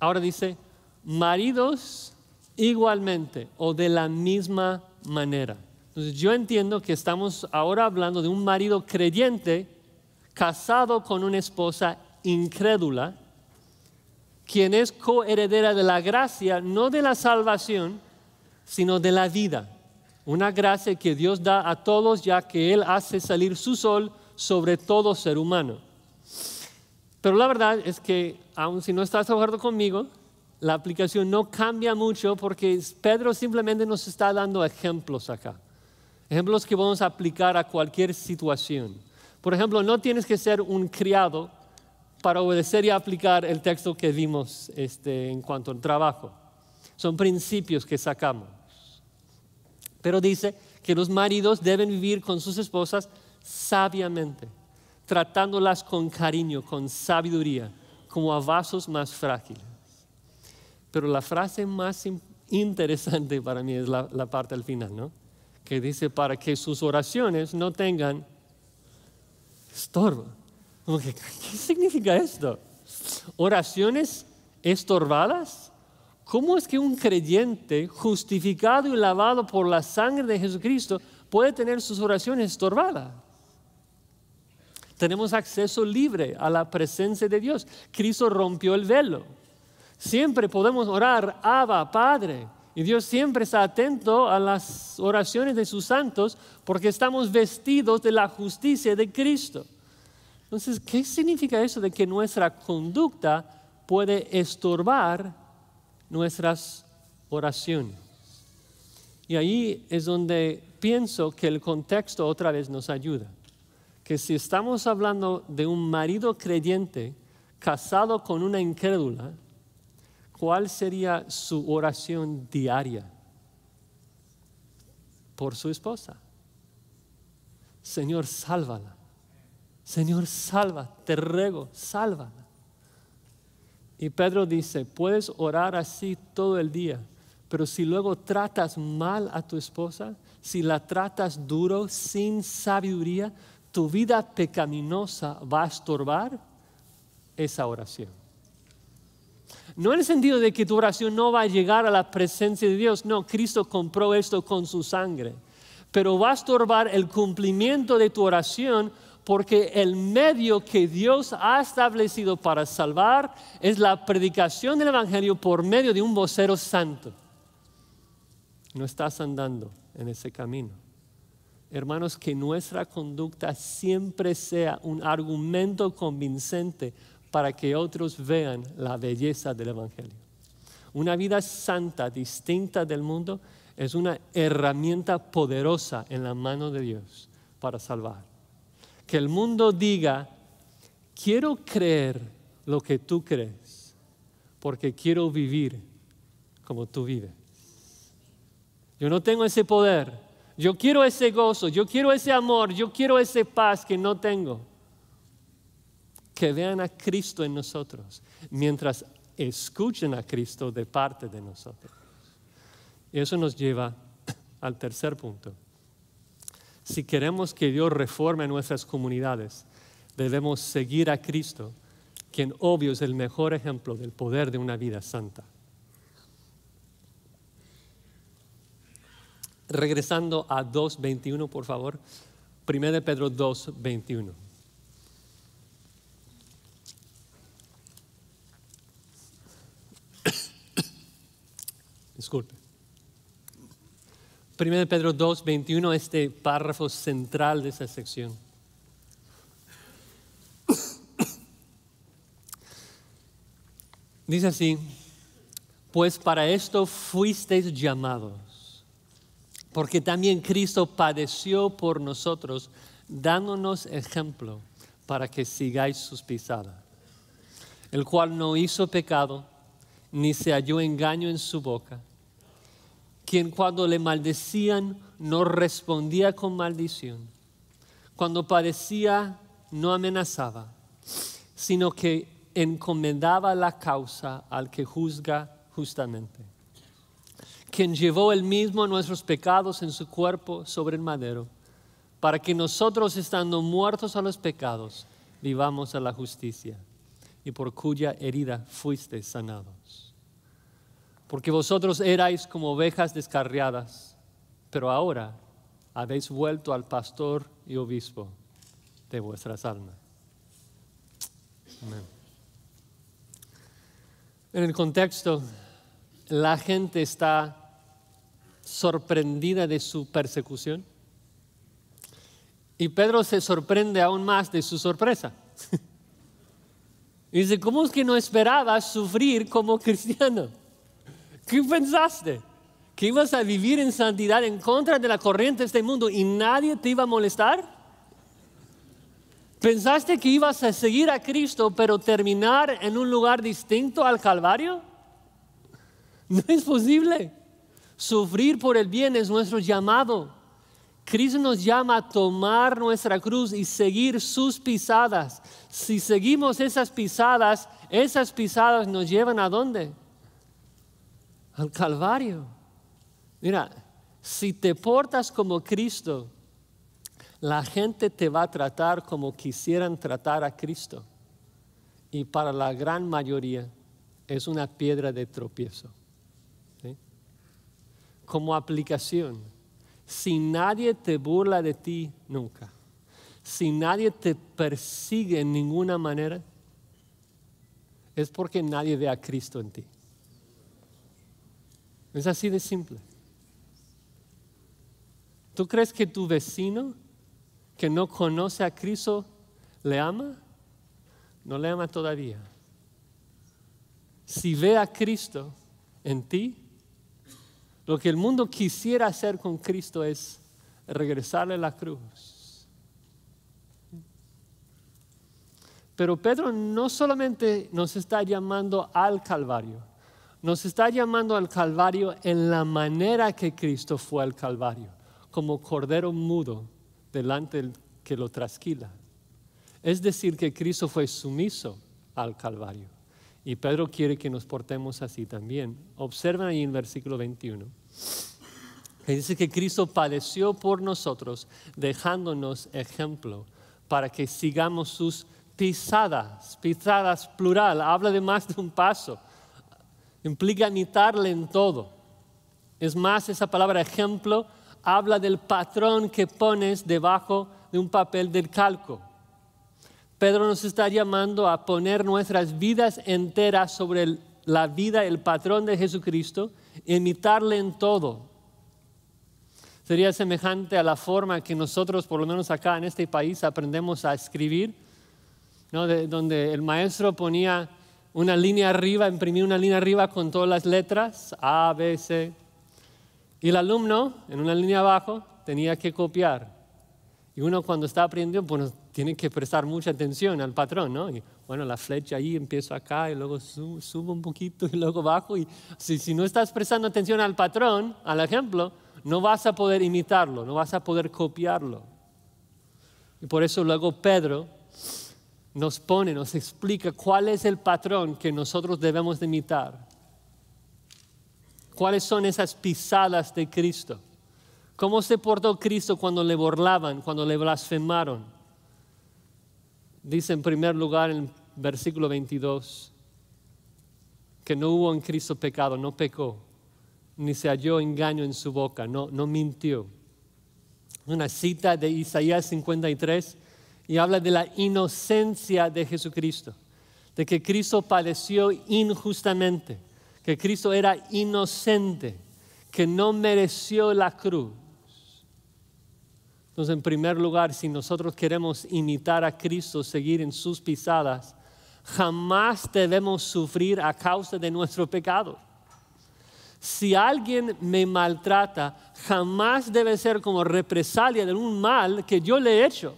Ahora dice, maridos igualmente o de la misma manera. Entonces yo entiendo que estamos ahora hablando de un marido creyente casado con una esposa incrédula, quien es coheredera de la gracia, no de la salvación, sino de la vida. Una gracia que Dios da a todos ya que Él hace salir su sol sobre todo ser humano. Pero la verdad es que, aun si no estás de acuerdo conmigo, la aplicación no cambia mucho porque Pedro simplemente nos está dando ejemplos acá. Ejemplos que podemos aplicar a cualquier situación. Por ejemplo, no tienes que ser un criado para obedecer y aplicar el texto que vimos este, en cuanto al trabajo. Son principios que sacamos. Pero dice que los maridos deben vivir con sus esposas sabiamente, tratándolas con cariño, con sabiduría, como a vasos más frágiles. Pero la frase más interesante para mí es la, parte al final, ¿no? Que dice, para que sus oraciones no tengan estorbo. ¿Qué significa esto? ¿Oraciones estorbadas? ¿Cómo es que un creyente justificado y lavado por la sangre de Jesucristo puede tener sus oraciones estorbadas? Tenemos acceso libre a la presencia de Dios. Cristo rompió el velo. Siempre podemos orar, Abba, Padre. Y Dios siempre está atento a las oraciones de sus santos porque estamos vestidos de la justicia de Cristo. Entonces, ¿qué significa eso de que nuestra conducta puede estorbar nuestras oraciones? Y ahí es donde pienso que el contexto otra vez nos ayuda que si estamos hablando de un marido creyente casado con una incrédula, ¿cuál sería su oración diaria por su esposa? Señor, sálvala. Señor, salva, te ruego, sálvala. Y Pedro dice, puedes orar así todo el día, pero si luego tratas mal a tu esposa, si la tratas duro, sin sabiduría, tu vida pecaminosa va a estorbar esa oración. No en el sentido de que tu oración no va a llegar a la presencia de Dios, no, Cristo compró esto con su sangre, pero va a estorbar el cumplimiento de tu oración porque el medio que Dios ha establecido para salvar es la predicación del Evangelio por medio de un vocero santo. No estás andando en ese camino hermanos, que nuestra conducta siempre sea un argumento convincente para que otros vean la belleza del Evangelio. Una vida santa, distinta del mundo, es una herramienta poderosa en la mano de Dios para salvar. Que el mundo diga, quiero creer lo que tú crees, porque quiero vivir como tú vives. Yo no tengo ese poder, yo quiero ese gozo, yo quiero ese amor, yo quiero esa paz que no tengo. Que vean a Cristo en nosotros, mientras escuchen a Cristo de parte de nosotros. Y eso nos lleva al tercer punto. Si queremos que Dios reforme nuestras comunidades, debemos seguir a Cristo, quien obvio es el mejor ejemplo del poder de una vida santa. Regresando a 2.21, por favor. 1 de Pedro 2.21. Disculpe. 1 de Pedro 2.21, este párrafo central de esa sección. Dice así, pues para esto fuisteis llamados porque también Cristo padeció por nosotros, dándonos ejemplo para que sigáis sus pisadas, el cual no hizo pecado, ni se halló engaño en su boca, quien cuando le maldecían no respondía con maldición, cuando padecía no amenazaba, sino que encomendaba la causa al que juzga justamente quien llevó el mismo nuestros pecados en su cuerpo sobre el madero, para que nosotros estando muertos a los pecados, vivamos a la justicia, y por cuya herida fuisteis sanados. Porque vosotros erais como ovejas descarriadas, pero ahora habéis vuelto al pastor y obispo de vuestras almas. En el contexto, la gente está sorprendida de su persecución. Y Pedro se sorprende aún más de su sorpresa. dice, ¿cómo es que no esperabas sufrir como cristiano? ¿Qué pensaste? ¿Que ibas a vivir en santidad en contra de la corriente de este mundo y nadie te iba a molestar? ¿Pensaste que ibas a seguir a Cristo pero terminar en un lugar distinto al Calvario? No es posible. Sufrir por el bien es nuestro llamado. Cristo nos llama a tomar nuestra cruz y seguir sus pisadas. Si seguimos esas pisadas, esas pisadas nos llevan a dónde? Al Calvario. Mira, si te portas como Cristo, la gente te va a tratar como quisieran tratar a Cristo. Y para la gran mayoría es una piedra de tropiezo como aplicación, si nadie te burla de ti nunca, si nadie te persigue en ninguna manera, es porque nadie ve a Cristo en ti. Es así de simple. ¿Tú crees que tu vecino que no conoce a Cristo le ama? No le ama todavía. Si ve a Cristo en ti, lo que el mundo quisiera hacer con Cristo es regresarle a la cruz. Pero Pedro no solamente nos está llamando al Calvario, nos está llamando al Calvario en la manera que Cristo fue al Calvario, como cordero mudo delante del que lo trasquila. Es decir, que Cristo fue sumiso al Calvario. Y Pedro quiere que nos portemos así también. Observen ahí en versículo 21. Que dice que Cristo padeció por nosotros, dejándonos ejemplo para que sigamos sus pisadas, pisadas plural, habla de más de un paso, implica imitarle en todo. Es más, esa palabra ejemplo habla del patrón que pones debajo de un papel del calco. Pedro nos está llamando a poner nuestras vidas enteras sobre la vida, el patrón de Jesucristo, imitarle en todo. Sería semejante a la forma que nosotros, por lo menos acá en este país, aprendemos a escribir, donde el maestro ponía una línea arriba, imprimía una línea arriba con todas las letras, A, B, C, y el alumno, en una línea abajo, tenía que copiar. Y uno cuando está aprendiendo, pues tienen que prestar mucha atención al patrón, ¿no? bueno, la flecha ahí, empiezo acá y luego subo, un poquito y luego bajo. Y si, si no estás prestando atención al patrón, al ejemplo, no vas a poder imitarlo, no vas a poder copiarlo. Y por eso luego Pedro nos pone, nos explica cuál es el patrón que nosotros debemos de imitar. ¿Cuáles son esas pisadas de Cristo? ¿Cómo se portó Cristo cuando le burlaban, cuando le blasfemaron? Dice en primer lugar en versículo 22 que no hubo en Cristo pecado, no pecó, ni se halló engaño en su boca, no, no mintió. Una cita de Isaías 53 y habla de la inocencia de Jesucristo, de que Cristo padeció injustamente, que Cristo era inocente, que no mereció la cruz en primer lugar, si nosotros queremos imitar a Cristo, seguir en sus pisadas, jamás debemos sufrir a causa de nuestro pecado. Si alguien me maltrata, jamás debe ser como represalia de un mal que yo le he hecho.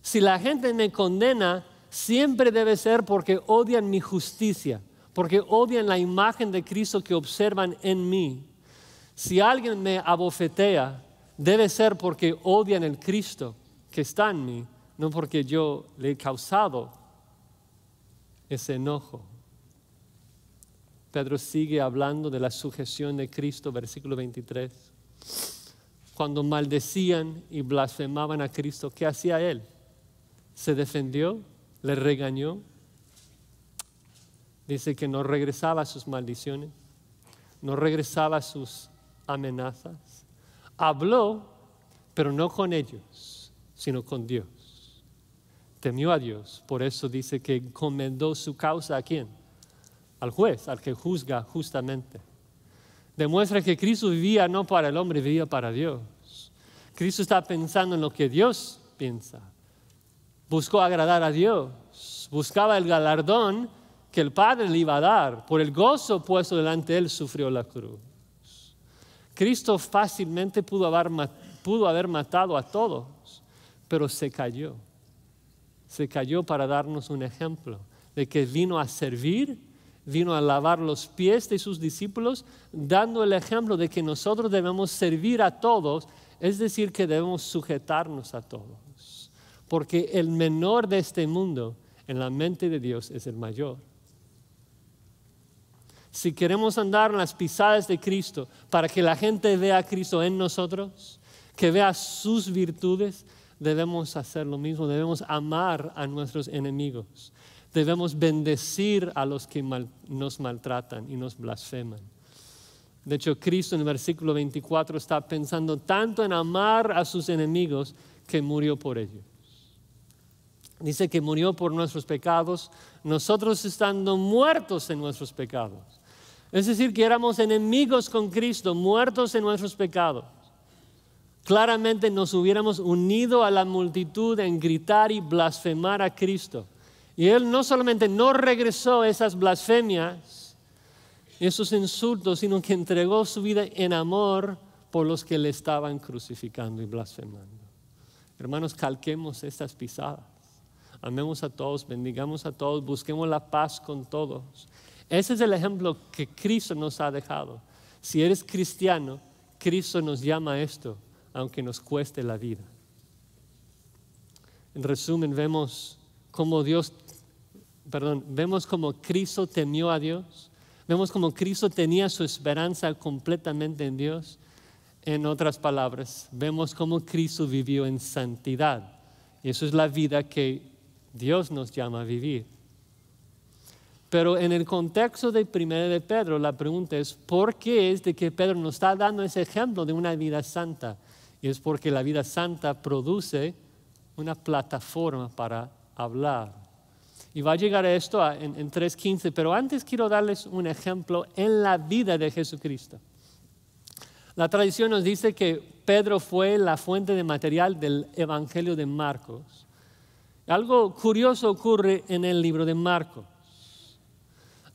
Si la gente me condena, siempre debe ser porque odian mi justicia, porque odian la imagen de Cristo que observan en mí. Si alguien me abofetea, debe ser porque odian el Cristo que está en mí, no porque yo le he causado ese enojo. Pedro sigue hablando de la sujeción de Cristo, versículo 23. Cuando maldecían y blasfemaban a Cristo, ¿qué hacía él? ¿Se defendió? ¿Le regañó? Dice que no regresaba a sus maldiciones, no regresaba a sus amenazas Habló, pero no con ellos, sino con Dios. Temió a Dios, por eso dice que encomendó su causa a quién? Al juez, al que juzga justamente. Demuestra que Cristo vivía no para el hombre, vivía para Dios. Cristo está pensando en lo que Dios piensa. Buscó agradar a Dios, buscaba el galardón que el Padre le iba a dar. Por el gozo puesto delante de él sufrió la cruz. Cristo fácilmente pudo haber, matado a todos, pero se cayó. Se cayó para darnos un ejemplo de que vino a servir, vino a lavar los pies de sus discípulos, dando el ejemplo de que nosotros debemos servir a todos, es decir, que debemos sujetarnos a todos. Porque el menor de este mundo en la mente de Dios es el mayor si queremos andar en las pisadas de Cristo para que la gente vea a Cristo en nosotros, que vea sus virtudes, debemos hacer lo mismo, debemos amar a nuestros enemigos, debemos bendecir a los que nos maltratan y nos blasfeman. De hecho, Cristo en el versículo 24 está pensando tanto en amar a sus enemigos que murió por ellos. Dice que murió por nuestros pecados, nosotros estando muertos en nuestros pecados es decir, que éramos enemigos con Cristo, muertos en nuestros pecados. Claramente nos hubiéramos unido a la multitud en gritar y blasfemar a Cristo. Y Él no solamente no regresó esas blasfemias, esos insultos, sino que entregó su vida en amor por los que le estaban crucificando y blasfemando. Hermanos, calquemos estas pisadas. Amemos a todos, bendigamos a todos, busquemos la paz con todos ese es el ejemplo que Cristo nos ha dejado. Si eres cristiano, Cristo nos llama a esto, aunque nos cueste la vida. En resumen, vemos cómo Dios, perdón, vemos cómo Cristo temió a Dios, vemos cómo Cristo tenía su esperanza completamente en Dios. En otras palabras, vemos cómo Cristo vivió en santidad. Y eso es la vida que Dios nos llama a vivir. Pero en el contexto de primera de Pedro, la pregunta es, ¿por qué es de que Pedro nos está dando ese ejemplo de una vida santa? Y es porque la vida santa produce una plataforma para hablar. Y va a llegar a esto en, en 3.15, pero antes quiero darles un ejemplo en la vida de Jesucristo. La tradición nos dice que Pedro fue la fuente de material del Evangelio de Marcos. Algo curioso ocurre en el libro de Marcos.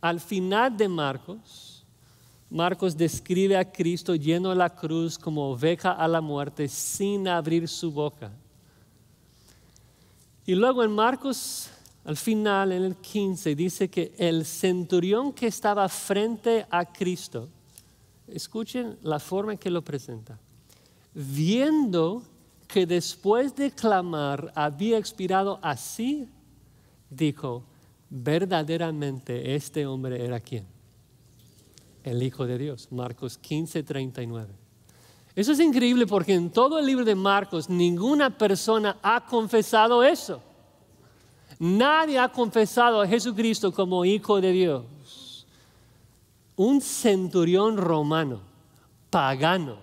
Al final de Marcos, Marcos describe a Cristo lleno de la cruz como oveja a la muerte sin abrir su boca. Y luego en Marcos, al final, en el 15, dice que el centurión que estaba frente a Cristo, escuchen la forma en que lo presenta, viendo que después de clamar había expirado así, dijo, verdaderamente este hombre era quién? El Hijo de Dios, Marcos 15, 39. Eso es increíble porque en todo el libro de Marcos ninguna persona ha confesado eso. Nadie ha confesado a Jesucristo como Hijo de Dios. Un centurión romano, pagano,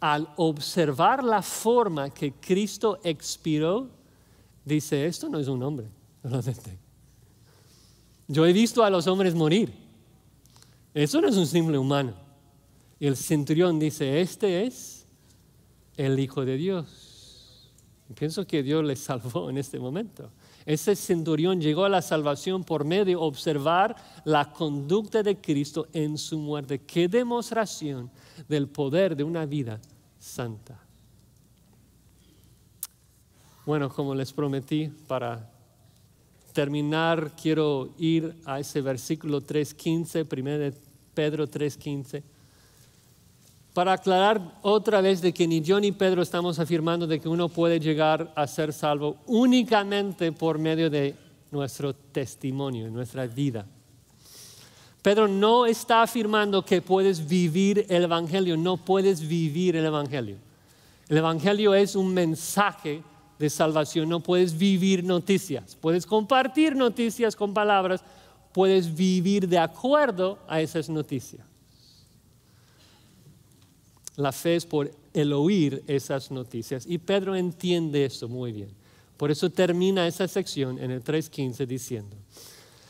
al observar la forma que Cristo expiró, dice, esto no es un hombre, yo he visto a los hombres morir. Eso no es un simple humano. el centurión dice, este es el Hijo de Dios. Y pienso que Dios le salvó en este momento. Ese centurión llegó a la salvación por medio de observar la conducta de Cristo en su muerte. Qué demostración del poder de una vida santa. Bueno, como les prometí para terminar, quiero ir a ese versículo 3.15, de Pedro 3.15, para aclarar otra vez de que ni yo ni Pedro estamos afirmando de que uno puede llegar a ser salvo únicamente por medio de nuestro testimonio, nuestra vida. Pedro no está afirmando que puedes vivir el Evangelio, no puedes vivir el Evangelio. El Evangelio es un mensaje de salvación, no puedes vivir noticias, puedes compartir noticias con palabras, puedes vivir de acuerdo a esas noticias. La fe es por el oír esas noticias y Pedro entiende eso muy bien. Por eso termina esa sección en el 3.15 diciendo,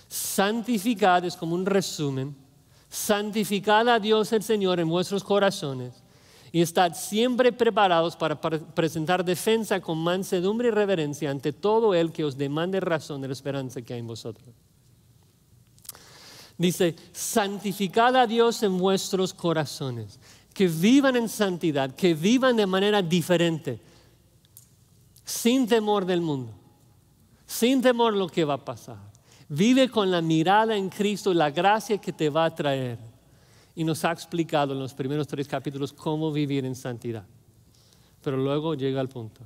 santificad es como un resumen, santificad a Dios el Señor en vuestros corazones y estad siempre preparados para presentar defensa con mansedumbre y reverencia ante todo el que os demande razón de la esperanza que hay en vosotros. Dice, santificad a Dios en vuestros corazones, que vivan en santidad, que vivan de manera diferente, sin temor del mundo, sin temor lo que va a pasar. Vive con la mirada en Cristo, y la gracia que te va a traer y nos ha explicado en los primeros tres capítulos cómo vivir en santidad. Pero luego llega al punto.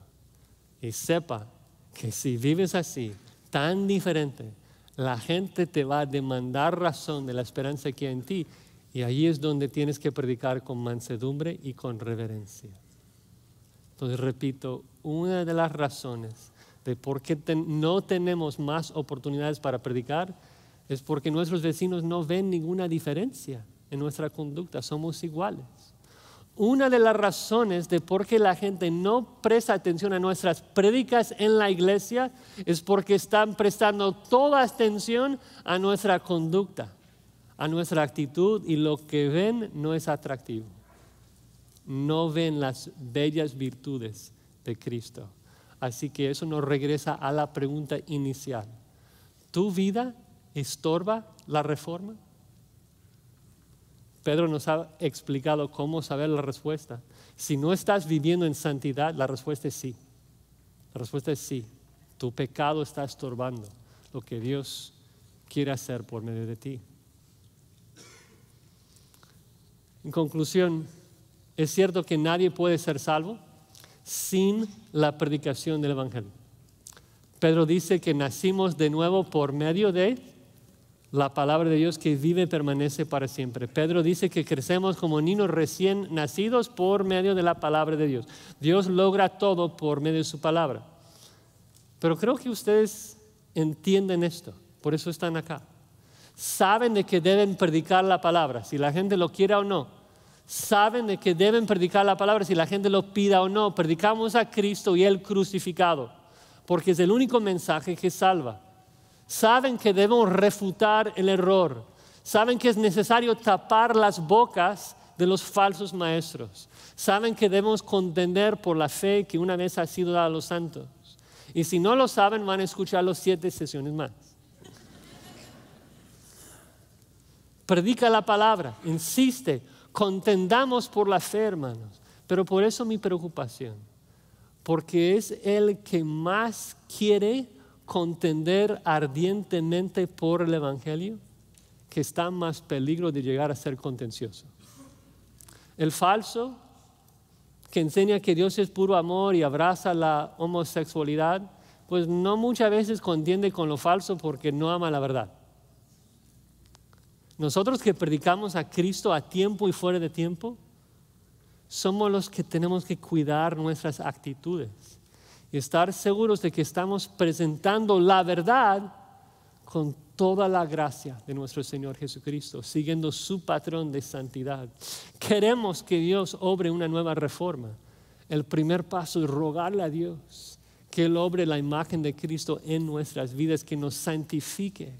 Y sepa que si vives así, tan diferente, la gente te va a demandar razón de la esperanza que hay en ti. Y ahí es donde tienes que predicar con mansedumbre y con reverencia. Entonces, repito, una de las razones de por qué no tenemos más oportunidades para predicar es porque nuestros vecinos no ven ninguna diferencia en nuestra conducta, somos iguales. Una de las razones de por qué la gente no presta atención a nuestras prédicas en la iglesia es porque están prestando toda atención a nuestra conducta, a nuestra actitud y lo que ven no es atractivo. No ven las bellas virtudes de Cristo. Así que eso nos regresa a la pregunta inicial. ¿Tu vida estorba la reforma? Pedro nos ha explicado cómo saber la respuesta. Si no estás viviendo en santidad, la respuesta es sí. La respuesta es sí. Tu pecado está estorbando lo que Dios quiere hacer por medio de ti. En conclusión, es cierto que nadie puede ser salvo sin la predicación del Evangelio. Pedro dice que nacimos de nuevo por medio de la palabra de Dios que vive permanece para siempre. Pedro dice que crecemos como niños recién nacidos por medio de la palabra de Dios. Dios logra todo por medio de su palabra. Pero creo que ustedes entienden esto, por eso están acá. Saben de que deben predicar la palabra, si la gente lo quiera o no. Saben de que deben predicar la palabra, si la gente lo pida o no. Predicamos a Cristo y el crucificado, porque es el único mensaje que salva saben que debemos refutar el error, saben que es necesario tapar las bocas de los falsos maestros, saben que debemos contender por la fe que una vez ha sido dada a los santos. Y si no lo saben, van a escuchar los siete sesiones más. Predica la palabra, insiste, contendamos por la fe, hermanos. Pero por eso mi preocupación, porque es el que más quiere contender ardientemente por el Evangelio, que está más peligro de llegar a ser contencioso. El falso, que enseña que Dios es puro amor y abraza la homosexualidad, pues no muchas veces contiende con lo falso porque no ama la verdad. Nosotros que predicamos a Cristo a tiempo y fuera de tiempo, somos los que tenemos que cuidar nuestras actitudes y estar seguros de que estamos presentando la verdad con toda la gracia de nuestro Señor Jesucristo, siguiendo su patrón de santidad. Queremos que Dios obre una nueva reforma. El primer paso es rogarle a Dios que Él obre la imagen de Cristo en nuestras vidas, que nos santifique.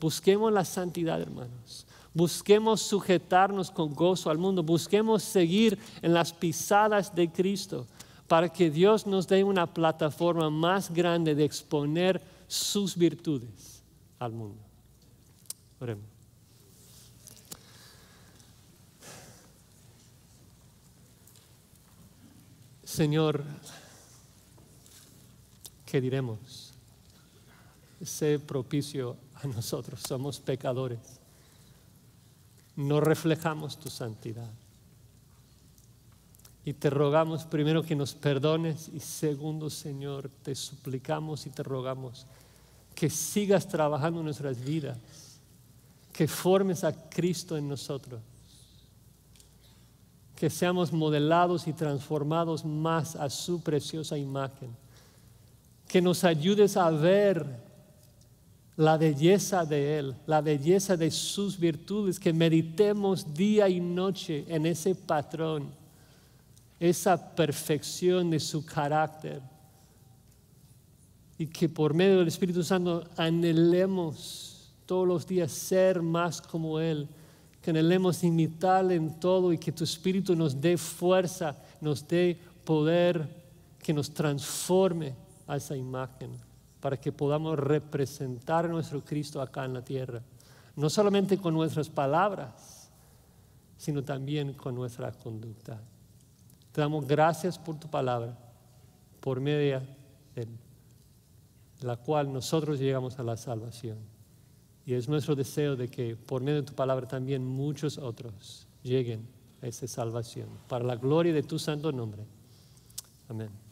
Busquemos la santidad, hermanos. Busquemos sujetarnos con gozo al mundo. Busquemos seguir en las pisadas de Cristo para que Dios nos dé una plataforma más grande de exponer sus virtudes al mundo. Oremos. Señor, ¿qué diremos? Sé propicio a nosotros, somos pecadores. No reflejamos tu santidad. Y te rogamos primero que nos perdones y segundo, Señor, te suplicamos y te rogamos que sigas trabajando en nuestras vidas, que formes a Cristo en nosotros, que seamos modelados y transformados más a su preciosa imagen, que nos ayudes a ver la belleza de Él, la belleza de sus virtudes, que meditemos día y noche en ese patrón esa perfección de su carácter y que por medio del Espíritu Santo anhelemos todos los días ser más como Él, que anhelemos imitarle en todo y que tu Espíritu nos dé fuerza, nos dé poder, que nos transforme a esa imagen, para que podamos representar a nuestro Cristo acá en la tierra, no solamente con nuestras palabras, sino también con nuestra conducta. Te damos gracias por tu palabra, por medio de la cual nosotros llegamos a la salvación. Y es nuestro deseo de que por medio de tu palabra también muchos otros lleguen a esa salvación, para la gloria de tu santo nombre. Amén.